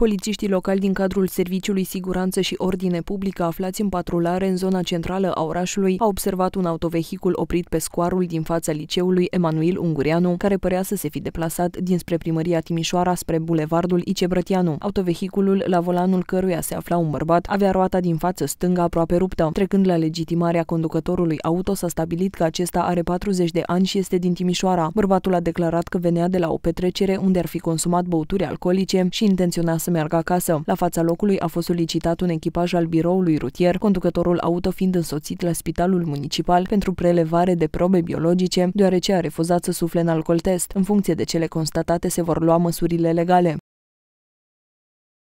Polițiștii locali din cadrul Serviciului Siguranță și Ordine Publică aflați în patrulare în zona centrală a orașului au observat un autovehicul oprit pe scoarul din fața liceului Emanuil Ungureanu, care părea să se fi deplasat dinspre primăria Timișoara spre bulevardul Ice Brătianu. Autovehiculul, la volanul căruia se afla un bărbat, avea roata din față stânga aproape ruptă. Trecând la legitimarea conducătorului auto, s-a stabilit că acesta are 40 de ani și este din Timișoara. Bărbatul a declarat că venea de la o petrecere unde ar fi consumat băuturi alcoolice și intenționa să să meargă acasă. La fața locului a fost solicitat un echipaj al biroului rutier, conducătorul auto fiind însoțit la spitalul municipal pentru prelevare de probe biologice, deoarece a refuzat să sufle în alcool test. În funcție de cele constatate se vor lua măsurile legale.